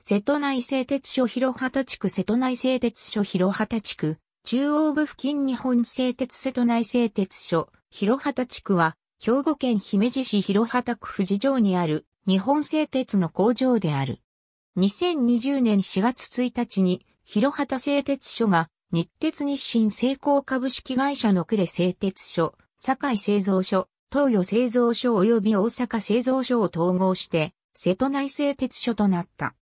瀬戸内製鉄所広畑地区瀬戸内製鉄所広畑地区、中央部付近日本製鉄瀬戸内製鉄所広畑地区は、兵庫県姫路市広畑区富士城にある日本製鉄の工場である。2020年4月1日に広畑製鉄所が日鉄日清製鋼株式会社の呉製鉄所、堺製造所、東予製造所及び大阪製造所を統合して瀬戸内製鉄所となった。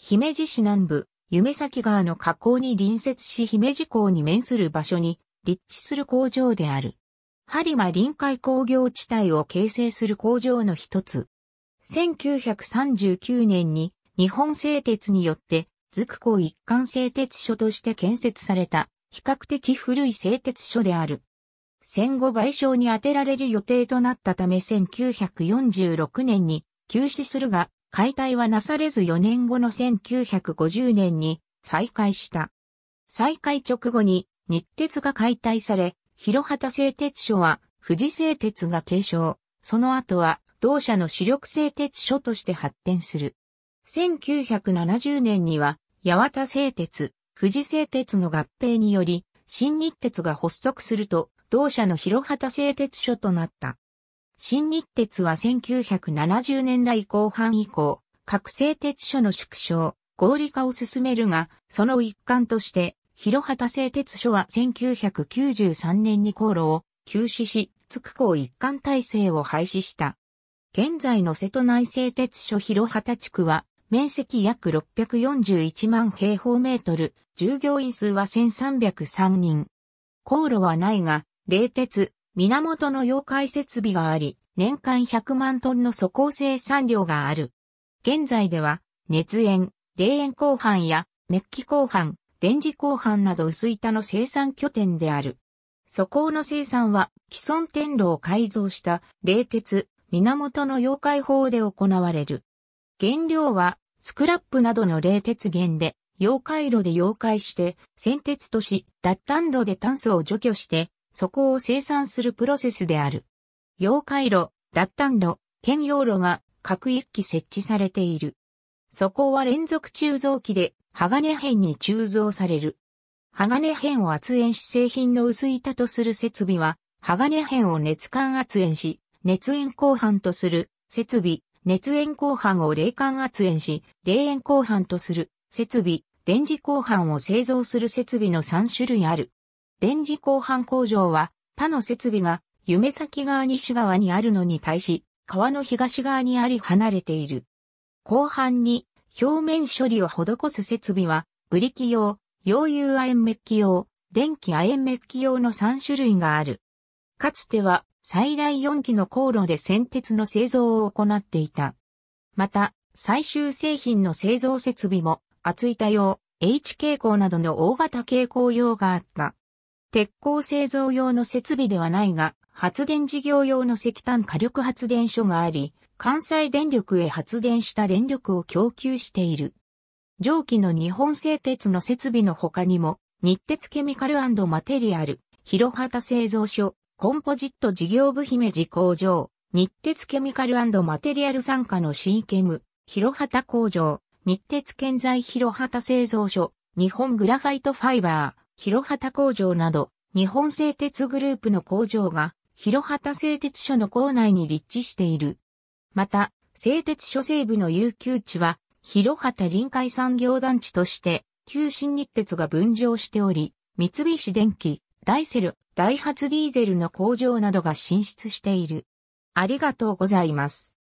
姫路市南部、夢崎川の河口に隣接し姫路港に面する場所に立地する工場である。播磨臨海工業地帯を形成する工場の一つ。1939年に日本製鉄によって、筑港一貫製鉄所として建設された、比較的古い製鉄所である。戦後賠償に充てられる予定となったため1946年に休止するが、解体はなされず4年後の1950年に再開した。再開直後に日鉄が解体され、広畑製鉄所は富士製鉄が継承。その後は同社の主力製鉄所として発展する。1970年には八幡製鉄、富士製鉄の合併により、新日鉄が発足すると、同社の広畑製鉄所となった。新日鉄は1970年代後半以降、各製鉄所の縮小、合理化を進めるが、その一環として、広畑製鉄所は1993年に航路を休止し、筑港一貫体制を廃止した。現在の瀬戸内製鉄所広畑地区は、面積約641万平方メートル、従業員数は1303人。航路はないが、冷鉄、源の溶解設備があり、年間100万トンの素鋼生産量がある。現在では、熱塩、霊塩鋼板や、メッキ鋼板、電磁鋼板など薄板の生産拠点である。素鋼の生産は、既存天炉を改造した、冷鉄、源の溶解法で行われる。原料は、スクラップなどの冷鉄源で、溶解炉で溶解して、先鉄とし、脱炭炉で炭素を除去して、そこを生産するプロセスである。溶解炉、脱炭炉、兼用炉が各一機設置されている。そこは連続鋳造機で鋼片に鋳造される。鋼片を圧縁し製品の薄板とする設備は、鋼片を熱管圧縁し、熱縁鋼板とする設備、熱縁鋼板を冷管圧縁し、冷炎鋼板とする設備、電磁鋼板を製造する設備の3種類ある。電磁鋼板工場は、他の設備が、夢先側西側にあるのに対し、川の東側にあり離れている。後半に、表面処理を施す設備は、ブリキ用、溶融亜鉛メッキ用、電気亜鉛メッキ用の3種類がある。かつては、最大4機の航路で先鉄の製造を行っていた。また、最終製品の製造設備も、厚板用、H 傾向などの大型傾向用があった。鉄鋼製造用の設備ではないが、発電事業用の石炭火力発電所があり、関西電力へ発電した電力を供給している。上記の日本製鉄の設備の他にも、日鉄ケミカルマテリアル、広畑製造所、コンポジット事業部姫路工場、日鉄ケミカルマテリアル参加のシーケム、広畑工場、日鉄建材広畑製造所、日本グラファイトファイバー、広畑工場など、日本製鉄グループの工場が、広畑製鉄所の構内に立地している。また、製鉄所西部の有給地は、広畑臨海産業団地として、旧新日鉄が分譲しており、三菱電機、ダイセル、ダイハツディーゼルの工場などが進出している。ありがとうございます。